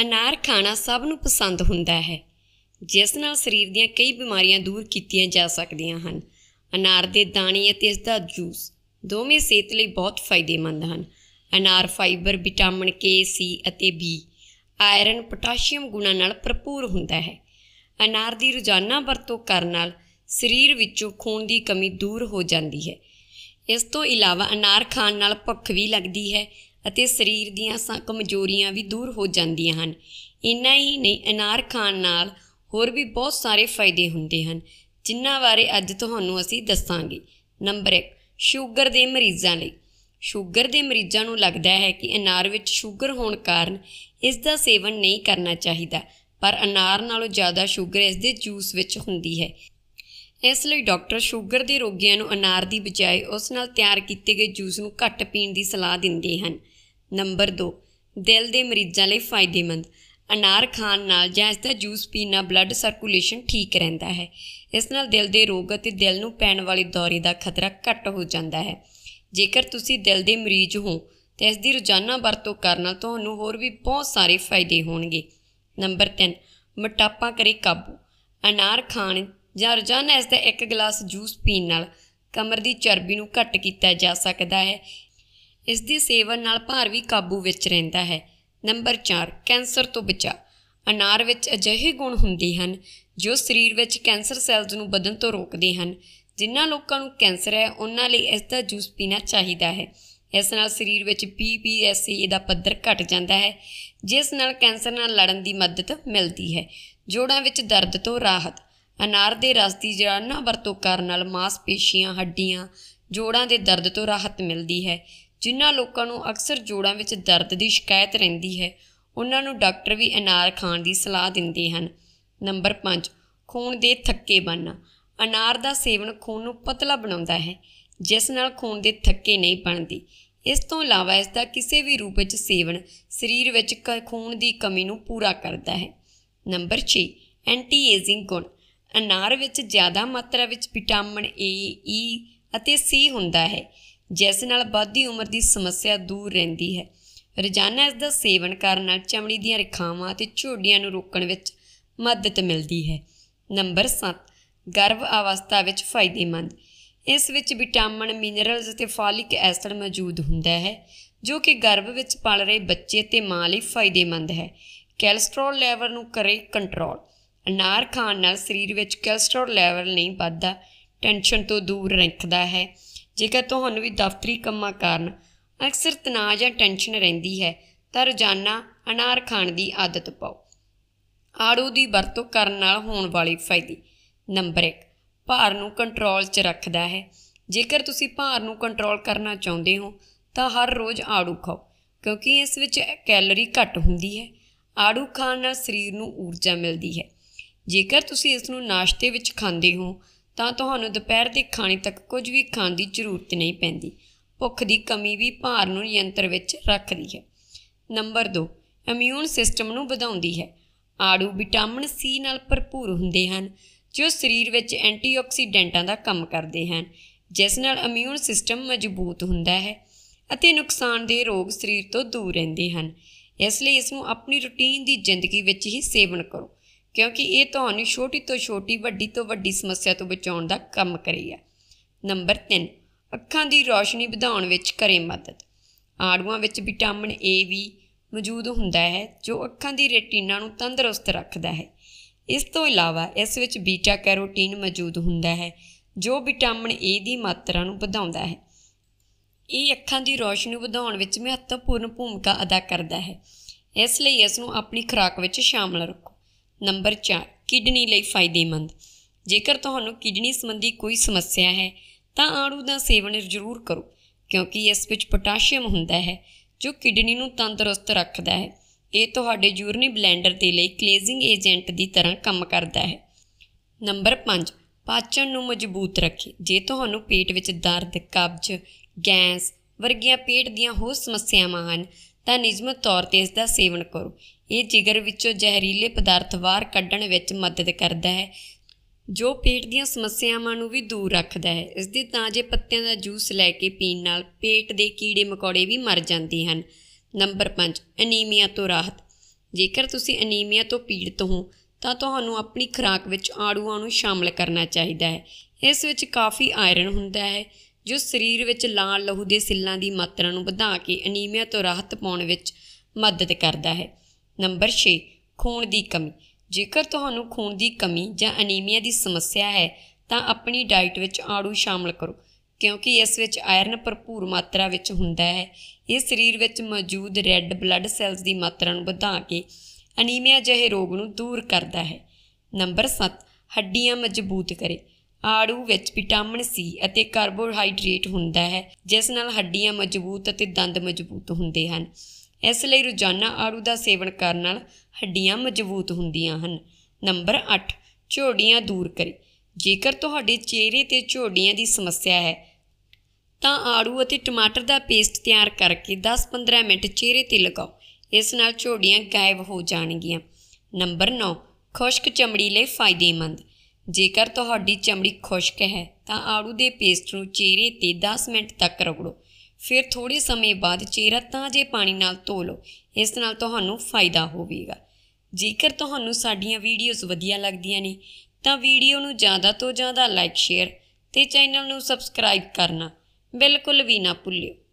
ਅਨਾਰ ਖਾਣਾ ਸਭ ਨੂੰ ਪਸੰਦ ਹੁੰਦਾ ਹੈ ਜਿਸ ਨਾਲ ਸਰੀਰ ਦੀਆਂ ਕਈ ਬਿਮਾਰੀਆਂ ਦੂਰ ਕੀਤੀਆਂ ਜਾ ਸਕਦੀਆਂ ਹਨ ਅਨਾਰ ਦੇ ਦਾਣੇ ਅਤੇ ਇਸ ਦਾ ਜੂਸ ਦੋਵੇਂ ਸਿਹਤ ਲਈ ਬਹੁਤ ਫਾਇਦੇਮੰਦ ਹਨ ਅਨਾਰ ਫਾਈਬਰ ਵਿਟਾਮਿਨ ਕੇ ਸੀ ਅਤੇ ਬੀ ਆਇਰਨ ਪੋਟਾਸ਼ੀਅਮ ਗੁਣਾਂ ਨਾਲ ਭਰਪੂਰ ਹੁੰਦਾ ਹੈ ਅਨਾਰ ਦੀ ਰੋਜ਼ਾਨਾ ਵਰਤੋਂ ਕਰਨ ਨਾਲ ਸਰੀਰ ਵਿੱਚੋਂ ਖੂਨ ਦੀ ਕਮੀ ਦੂਰ ਹੋ ਜਾਂਦੀ ਹੈ ਇਸ ਤੋਂ ਇਲਾਵਾ ਅਨਾਰ ਖਾਣ ਨਾਲ ਭੁੱਖ ਵੀ ਲੱਗਦੀ ਹੈ ਅਤੇ ਸਰੀਰ ਦੀਆਂ ਕਮਜ਼ੋਰੀਆਂ ਵੀ ਦੂਰ ਹੋ ਜਾਂਦੀਆਂ ਹਨ ਇੰਨਾ ਹੀ ਨਹੀਂ ਅਨਾਰ ਖਾਣ ਨਾਲ ਹੋਰ ਵੀ ਬਹੁਤ ਸਾਰੇ ਫਾਇਦੇ ਹੁੰਦੇ ਹਨ ਜਿਨ੍ਹਾਂ ਬਾਰੇ ਅੱਜ ਤੁਹਾਨੂੰ ਅਸੀਂ ਦੱਸਾਂਗੇ ਨੰਬਰ 1 ਸ਼ੂਗਰ ਦੇ ਮਰੀਜ਼ਾਂ ਲਈ ਸ਼ੂਗਰ ਦੇ ਮਰੀਜ਼ਾਂ ਨੂੰ ਲੱਗਦਾ ਹੈ ਕਿ ਅਨਾਰ ਵਿੱਚ ਸ਼ੂਗਰ ਹੋਣ ਕਾਰਨ ਇਸ ਦਾ ਸੇਵਨ ਨਹੀਂ ਕਰਨਾ ਚਾਹੀਦਾ ਪਰ ਅਨਾਰ ਨਾਲੋਂ ਜ਼ਿਆਦਾ ਸ਼ੂਗਰ ਇਸ ਦੇ ਜੂਸ ਵਿੱਚ ਹੁੰਦੀ ਹੈ ਇਸ ਲਈ ਡਾਕਟਰ ਸ਼ੂਗਰ ਦੇ ਰੋਗੀਆਂ ਨੂੰ ਅਨਾਰ ਦੀ ਬਜਾਏ ਉਸ ਨਾਲ ਤਿਆਰ ਕੀਤੇ ਗਏ ਜੂਸ ਨੂੰ ਘੱਟ ਪੀਣ ਦੀ ਸਲਾਹ ਦਿੰਦੇ ਹਨ ਨੰਬਰ 2 ਦਿਲ ਦੇ ਮਰੀਜ਼ਾਂ ਲਈ ਫਾਇਦੇਮੰਦ ਅਨਾਰ ਖਾਣ ਨਾਲ ਜਾਂ ਇਸ ਦਾ ਜੂਸ ਪੀਣ ਨਾਲ ਬਲੱਡ ਸਰਕੂਲੇਸ਼ਨ ਠੀਕ ਰਹਿੰਦਾ ਹੈ ਇਸ ਨਾਲ ਦਿਲ ਦੇ ਰੋਗ ਅਤੇ ਦਿਲ ਨੂੰ ਪੈਣ ਵਾਲੀ ਦੌਰੇ ਦਾ ਖਤਰਾ ਘੱਟ ਹੋ ਜਾਂਦਾ ਹੈ ਜੇਕਰ ਤੁਸੀਂ ਦਿਲ ਦੇ ਮਰੀਜ਼ ਹੋ ਤਾਂ ਇਸ ਦੀ ਰੋਜ਼ਾਨਾ ਵਰਤੋਂ ਕਰਨ ਨਾਲ ਤੁਹਾਨੂੰ ਹੋਰ ਵੀ ਬਹੁਤ ਸਾਰੇ ਫਾਇਦੇ ਹੋਣਗੇ ਨੰਬਰ 3 ਮੋਟਾਪਾ ਕਰੇ ਕਾਬੂ ਅਨਾਰ ਖਾਣ ਜਾਂ ਰੋਜ਼ਾਨਾ ਇਸ ਦਾ ਇੱਕ ਗਲਾਸ ਜੂਸ ਪੀਣ ਨਾਲ ਕਮਰ ਦੀ ਚਰਬੀ ਨੂੰ ਘੱਟ ਕੀਤਾ ਜਾ ਸਕਦਾ ਹੈ ਇਸ ਦੇ ਸੇਵਨ ਨਾਲ ਭਾਰ ਵੀ ਕਾਬੂ ਵਿੱਚ ਰਹਿੰਦਾ ਹੈ ਨੰਬਰ 4 ਕੈਂਸਰ ਤੋਂ ਬਚਾ ਅਨਾਰ ਵਿੱਚ ਅਜਿਹੇ ਗੁਣ ਹੁੰਦੇ ਹਨ ਜੋ ਸਰੀਰ ਵਿੱਚ ਕੈਂਸਰ ਸੈਲਜ਼ ਨੂੰ ਵਧਣ ਤੋਂ ਰੋਕਦੇ ਹਨ ਜਿਨ੍ਹਾਂ ਲੋਕਾਂ ਨੂੰ ਕੈਂਸਰ ਹੈ ਉਹਨਾਂ ਲਈ ਇਸ ਦਾ ਜੂਸ ਪੀਣਾ ਚਾਹੀਦਾ ਹੈ ਇਸ ਨਾਲ ਸਰੀਰ ਵਿੱਚ ਪੀਪੀਐਸਏ ਦਾ ਪੱਧਰ ਘਟ ਜਾਂਦਾ ਹੈ ਜਿਸ ਨਾਲ ਕੈਂਸਰ ਨਾਲ ਲੜਨ ਦੀ ਮਦਦ ਮਿਲਦੀ ਹੈ ਜੋੜਾਂ ਵਿੱਚ ਦਰਦ ਤੋਂ ਰਾਹਤ ਅਨਾਰ ਦੇ ਰਸ ਦੀ ਜੜਨਾ ਵਰਤੋਂ ਕਰਨ ਨਾਲ ਮਾਸਪੇਸ਼ੀਆਂ ਹੱਡੀਆਂ ਜੋੜਾਂ ਦੇ ਦਰਦ ਤੋਂ ਰਾਹਤ ਮਿਲਦੀ ਹੈ ਜਿਨ੍ਹਾਂ ਲੋਕਾਂ ਨੂੰ ਅਕਸਰ ਜੋੜਾਂ ਵਿੱਚ ਦਰਦ ਦੀ ਸ਼ਿਕਾਇਤ ਰਹਿੰਦੀ ਹੈ ਉਹਨਾਂ ਨੂੰ ਡਾਕਟਰ ਵੀ ਅਨਾਰ ਖਾਣ ਦੀ ਸਲਾਹ ਦਿੰਦੇ ਹਨ ਨੰਬਰ 5 ਖੂਨ ਦੇ ਥੱਕੇ ਬਣਨਾ ਅਨਾਰ ਦਾ ਸੇਵਨ ਖੂਨ ਨੂੰ ਪਤਲਾ ਬਣਾਉਂਦਾ ਹੈ ਜਿਸ ਨਾਲ ਖੂਨ ਦੇ ਥੱਕੇ ਨਹੀਂ ਬਣਦੇ ਇਸ ਤੋਂ ਇਲਾਵਾ ਇਸ ਦਾ ਕਿਸੇ ਵੀ ਰੂਪ ਵਿੱਚ ਸੇਵਨ ਸਰੀਰ ਵਿੱਚ ਖੂਨ ਦੀ ਕਮੀ ਨੂੰ ਪੂਰਾ ਕਰਦਾ ਹੈ ਨੰਬਰ 6 ਐਂਟੀ ਏਜਿੰਗ ਗੁਣ ਅਨਾਰ ਵਿੱਚ ਜ਼ਿਆਦਾ ਮਾਤਰਾ ਵਿੱਚ ਵਿਟਾਮਿਨ ਏ ਈ e ਅਤੇ ਸੀ ਹੁੰਦਾ ਹੈ ਜਿਸ ਨਾਲ ਵੱਧਦੀ ਉਮਰ ਦੀ ਸਮੱਸਿਆ ਦੂਰ ਰਹਿੰਦੀ ਹੈ ਰੋਜ਼ਾਨਾ ਇਸ ਦਾ ਸੇਵਨ ਕਰਨ ਨਾਲ ਚਮੜੀ ਦੀਆਂ ਰੇਖਾਵਾਂ ਅਤੇ ਝੋਡੀਆਂ ਨੂੰ ਰੋਕਣ ਵਿੱਚ ਮਦਦ ਮਿਲਦੀ ਹੈ ਨੰਬਰ 7 ਗਰਭ ਅਵਸਥਾ ਵਿੱਚ ਫਾਇਦੇਮੰਦ ਇਸ ਵਿੱਚ ਵਿਟਾਮਿਨ ਮਿਨਰਲਸ ਅਤੇ ਫੋਲਿਕ ਐਸਿਡ ਮੌਜੂਦ ਹੁੰਦਾ ਹੈ ਜੋ ਕਿ ਗਰਭ ਵਿੱਚ ਪਲ ਰਹੇ ਬੱਚੇ ਤੇ ਮਾਂ ਲਈ ਫਾਇਦੇਮੰਦ ਹੈ ਕੈਲਸਟ੍ਰੋਲ ਲੈਵਲ ਨੂੰ ਕਰੇ ਕੰਟਰੋਲ ਅਨਾਰ ਖਾਣ ਨਾਲ ਸਰੀਰ ਵਿੱਚ ਕੈਲਸਟ੍ਰੋਲ ਲੈਵਲ ਨਹੀਂ ਵੱਧਦਾ ਟੈਨਸ਼ਨ ਤੋਂ ਦੂਰ ਰੱਖਦਾ ਹੈ ਜੇਕਰ ਤੁਹਾਨੂੰ ਵੀ ਦਫ਼ਤਰੀ ਕੰਮਾਂ ਕਾਰਨ ਅਕਸਰ ਤਣਾਅ ਜਾਂ ਟੈਨਸ਼ਨ ਰਹਿੰਦੀ ਹੈ ਤਾਂ ਰੋਜ਼ਾਨਾ ਅਨਾਰ ਖਾਣ ਦੀ ਆਦਤ ਪਾਓ ਆੜੂ ਦੀ ਵਰਤੋਂ ਕਰਨ ਨਾਲ ਹੋਣ ਵਾਲੇ ਫਾਇਦੇ ਨੰਬਰ 1 ਭਾਰ ਨੂੰ ਕੰਟਰੋਲ 'ਚ ਰੱਖਦਾ ਹੈ ਜੇਕਰ ਤੁਸੀਂ ਭਾਰ ਨੂੰ ਕੰਟਰੋਲ ਕਰਨਾ ਚਾਹੁੰਦੇ ਹੋ ਤਾਂ ਹਰ ਰੋਜ਼ ਆੜੂ ਖਾਓ ਕਿਉਂਕਿ ਇਸ ਵਿੱਚ ਕੈਲਰੀ ਘੱਟ ਹੁੰਦੀ ਹੈ ਆੜੂ ਖਾਣ ਨਾਲ ਸਰੀਰ ਨੂੰ ਊਰਜਾ ਮਿਲਦੀ ਹੈ ਜੇਕਰ ਤੁਸੀਂ ਇਸ ਨੂੰ ਨਾਸ਼ਤੇ ਵਿੱਚ ਖਾਂਦੇ ਹੋ ਤਾਂ ਤੁਹਾਨੂੰ ਦੁਪਹਿਰ ਦੇ ਖਾਣੇ ਤੱਕ ਕੁਝ ਵੀ ਖਾਣ ਦੀ ਜ਼ਰੂਰਤ ਨਹੀਂ ਪੈਂਦੀ ਭੁੱਖ ਦੀ ਕਮੀ ਵੀ ਭਾਰ ਨੂੰ ਨਿਯੰਤਰ ਵਿੱਚ ਰੱਖਦੀ ਹੈ ਨੰਬਰ 2 ਇਮਿਊਨ ਸਿਸਟਮ ਨੂੰ ਵਧਾਉਂਦੀ ਹੈ ਆੜੂ ਵਿਟਾਮਿਨ ਸੀ ਨਾਲ ਭਰਪੂਰ ਹੁੰਦੇ ਹਨ ਜੋ ਸਰੀਰ ਵਿੱਚ ਐਂਟੀਆਕਸੀਡੈਂਟਾਂ ਦਾ ਕੰਮ ਕਰਦੇ ਹਨ ਜਿਸ ਨਾਲ ਇਮਿਊਨ ਸਿਸਟਮ ਮਜ਼ਬੂਤ ਹੁੰਦਾ ਹੈ ਅਤੇ ਨੁਕਸਾਨਦੇ ਰੋਗ ਸਰੀਰ ਤੋਂ ਦੂਰ ਰਹਿੰਦੇ ਹਨ ਇਸ ਲਈ ਇਸ ਨੂੰ ਆਪਣੀ ਰੁਟੀਨ ਦੀ ਜ਼ਿੰਦਗੀ ਵਿੱਚ ਹੀ ਸੇਵਨ ਕਰੋ ਕਿਉਂਕਿ ਇਹ ਤੁਹਾਨੂੰ ਛੋਟੀ ਤੋਂ ਛੋਟੀ ਵੱਡੀ ਤੋਂ ਵੱਡੀ ਸਮੱਸਿਆ ਤੋਂ ਬਚਾਉਣ ਦਾ ਕੰਮ ਕਰੇਗਾ ਨੰਬਰ 3 ਅੱਖਾਂ ਦੀ ਰੌਸ਼ਨੀ ਵਧਾਉਣ ਵਿੱਚ ਕਰੇ ਮਦਦ ਆੜੂਆਂ ਵਿੱਚ ਵਿਟਾਮਿਨ ਏ ਵੀ ਮੌਜੂਦ ਹੁੰਦਾ ਹੈ ਜੋ ਅੱਖਾਂ ਦੀ ਰੈਟੀਨਾ ਨੂੰ ਤੰਦਰੁਸਤ ਰੱਖਦਾ ਹੈ ਇਸ ਤੋਂ ਇਲਾਵਾ ਇਸ ਵਿੱਚ ਬੀਟਾ ਕੈਰੋਟਿਨ ਮੌਜੂਦ ਹੁੰਦਾ ਹੈ ਜੋ ਵਿਟਾਮਿਨ ਏ ਦੀ ਮਾਤਰਾ ਨੂੰ ਵਧਾਉਂਦਾ ਹੈ ਇਹ ਅੱਖਾਂ ਦੀ ਰੌਸ਼ਨੀ ਵਧਾਉਣ ਵਿੱਚ ਮਹੱਤਵਪੂਰਨ ਭੂਮਿਕਾ ਅਦਾ ਕਰਦਾ ਹੈ ਇਸ ਲਈ ਇਸ ਨੂੰ ਆਪਣੀ ਖੁਰਾਕ ਵਿੱਚ ਸ਼ਾਮਲ ਰੱਖੋ ਨੰਬਰ 4 ਕਿਡਨੀ ਲਈ ਫਾਇਦੇਮੰਦ ਜੇਕਰ ਤੁਹਾਨੂੰ ਕਿਡਨੀ ਸੰਬੰਧੀ ਕੋਈ ਸਮੱਸਿਆ ਹੈ ਤਾਂ ਆੜੂ ਦਾ ਸੇਵਨ ਜ਼ਰੂਰ ਕਰੋ ਕਿਉਂਕਿ ਇਸ ਵਿੱਚ ਪੋਟਾਸ਼ੀਅਮ ਹੁੰਦਾ ਹੈ ਜੋ ਕਿਡਨੀ ਨੂੰ ਤੰਦਰੁਸਤ ਰੱਖਦਾ ਹੈ ਇਹ ਤੁਹਾਡੇ ਯੂਰਨੀ ਬਲੈਂਡਰ ਦੇ ਲਈ ਕਲੇਜ਼ਿੰਗ ਏਜੰਟ ਦੀ ਤਰ੍ਹਾਂ ਕੰਮ ਕਰਦਾ ਹੈ ਨੰਬਰ 5 ਪਾਚਨ ਨੂੰ ਮਜ਼ਬੂਤ ਰੱਖੇ ਜੇ ਤੁਹਾਨੂੰ ਪੇਟ ਵਿੱਚ ਦਰਦ ਕਬਜ਼ ਗੈਸ ਵਰਗੀਆਂ ਪੇਟ ਦੀਆਂ ਹੋਰ ਸਮੱਸਿਆਵਾਂ ਹਨ ਤਾਂ ਨਿਯਮਤ ਤੌਰ ਤੇ ਇਸ ਦਾ ਸੇਵਨ ਕਰੋ ਇਹ ਜਿਗਰ ਵਿੱਚੋਂ ਜ਼ਹਿਰੀਲੇ ਪਦਾਰਥ ਬਾਹਰ ਕੱਢਣ ਵਿੱਚ ਮਦਦ ਕਰਦਾ ਹੈ ਜੋ ਪੇਟ ਦੀਆਂ ਸਮੱਸਿਆਵਾਂ ਨੂੰ ਵੀ ਦੂਰ ਰੱਖਦਾ ਹੈ ਇਸ ਦੇ ਤਾਜ਼ੇ ਪੱਤਿਆਂ ਦਾ ਜੂਸ ਲੈ ਕੇ ਪੀਣ ਨਾਲ ਪੇਟ ਦੇ ਕੀੜੇ ਮਕੌੜੇ ਵੀ ਮਰ ਜਾਂਦੇ ਹਨ ਨੰਬਰ 5 ਅਨੀਮੀਆ ਤੋਂ ਰਾਹਤ ਜੇਕਰ ਤੁਸੀਂ ਅਨੀਮੀਆ ਤੋਂ ਪੀੜਤ ਹੋ ਤਾਂ ਤੁਹਾਨੂੰ ਆਪਣੀ ਖੁਰਾਕ ਵਿੱਚ ਆੜੂਆਂ ਨੂੰ ਸ਼ਾਮਲ ਕਰਨਾ ਚਾਹੀਦਾ ਹੈ ਇਸ ਵਿੱਚ ਕਾਫੀ ਆਇਰਨ ਹੁੰਦਾ ਹੈ ਜੋ ਸਰੀਰ ਵਿੱਚ ਲਾਲ ਲਹੂ ਦੇ ਸੈੱਲਾਂ ਦੀ ਮਾਤਰਾ ਨੂੰ ਵਧਾ ਕੇ ਅਨੀਮੀਆ ਤੋਂ ਰਾਹਤ ਪਾਉਣ ਵਿੱਚ ਮਦਦ ਕਰਦਾ ਹੈ ਨੰਬਰ 6 ਖੂਨ ਦੀ ਕਮੀ ਜੇਕਰ ਤੁਹਾਨੂੰ ਖੂਨ ਦੀ ਕਮੀ ਜਾਂ ਅਨੀਮੀਆ ਦੀ ਸਮੱਸਿਆ ਹੈ ਤਾਂ ਆਪਣੀ ਡਾਈਟ ਵਿੱਚ ਆੜੂ ਸ਼ਾਮਲ ਕਰੋ ਕਿਉਂਕਿ ਇਸ ਵਿੱਚ ਆਇਰਨ ਭਰਪੂਰ ਮਾਤਰਾ ਵਿੱਚ ਹੁੰਦਾ ਹੈ ਇਹ ਸਰੀਰ ਵਿੱਚ ਮੌਜੂਦ ਰੈੱਡ ਬਲੱਡ ਸੈੱਲਸ ਦੀ ਮਾਤਰਾ ਨੂੰ ਵਧਾ ਕੇ ਅਨੀਮੀਆ ਜਿਹੇ ਰੋਗ ਨੂੰ ਦੂਰ ਕਰਦਾ ਹੈ ਨੰਬਰ 7 ਹੱਡੀਆਂ ਮਜ਼ਬੂਤ ਕਰੇ ਆੜੂ ਵਿੱਚ ਵਿਟਾਮਿਨ ਸੀ ਅਤੇ ਕਾਰਬੋਹਾਈਡਰੇਟ ਹੁੰਦਾ ਹੈ ਜਿਸ ਨਾਲ ਹੱਡੀਆਂ ਮਜ਼ਬੂਤ ਅਤੇ ਦੰਦ ਮਜ਼ਬੂਤ ਹੁੰਦੇ ਹਨ ਇਸ ਲਈ ਰੋਜ਼ਾਨਾ ਆੜੂ ਦਾ ਸੇਵਨ ਕਰਨ ਨਾਲ ਹੱਡੀਆਂ ਮਜ਼ਬੂਤ ਹੁੰਦੀਆਂ ਹਨ ਨੰਬਰ 8 ਝੋੜੀਆਂ ਦੂਰ ਕਰੇ ਜੇਕਰ ਤੁਹਾਡੇ ਚਿਹਰੇ ਤੇ ਝੋੜੀਆਂ ਦੀ ਸਮੱਸਿਆ ਹੈ ਤਾਂ ਆੜੂ ਅਤੇ ਟਮਾਟਰ ਦਾ ਪੇਸਟ ਤਿਆਰ ਕਰਕੇ 10-15 ਮਿੰਟ ਚਿਹਰੇ ਤੇ ਲਗਾਓ ਇਸ ਨਾਲ ਝੋੜੀਆਂ ਗਾਇਬ ਹੋ ਜਾਣਗੀਆਂ ਨੰਬਰ 9 ਖੁਸ਼ਕ ਚਮੜੀ ਲਈ ਫਾਇਦੇਮੰਦ ਜੇਕਰ ਤੁਹਾਡੀ ਚਮੜੀ ਖੁਸ਼ਕ ਹੈ ਤਾਂ ਆੜੂ ਦੇ ਪੇਸਟ ਨੂੰ ਚਿਹਰੇ ਤੇ 10 ਮਿੰਟ ਤੱਕ ਰਗੜੋ ਫਿਰ ਥੋੜੇ ਸਮੇਂ ਬਾਅਦ ਚਿਹਰਾ ਤਾਂ ਜੇ ਪਾਣੀ ਨਾਲ ਧੋ ਲਓ ਇਸ ਨਾਲ ਤੁਹਾਨੂੰ ਫਾਇਦਾ ਹੋਵੇਗਾ ਜੇਕਰ ਤੁਹਾਨੂੰ ਸਾਡੀਆਂ ਵੀਡੀਓਜ਼ ਵਧੀਆ ਲੱਗਦੀਆਂ ਨੇ ਤਾਂ ਵੀਡੀਓ ਨੂੰ ਜ਼ਿਆਦਾ ਤੋਂ ਜ਼ਿਆਦਾ ਲਾਈਕ ਸ਼ੇਅਰ ਤੇ ਚੈਨਲ ਨੂੰ ਸਬਸਕ੍ਰਾਈਬ ਕਰਨਾ ਬਿਲਕੁਲ ਵੀ ਨਾ ਭੁੱਲਿਓ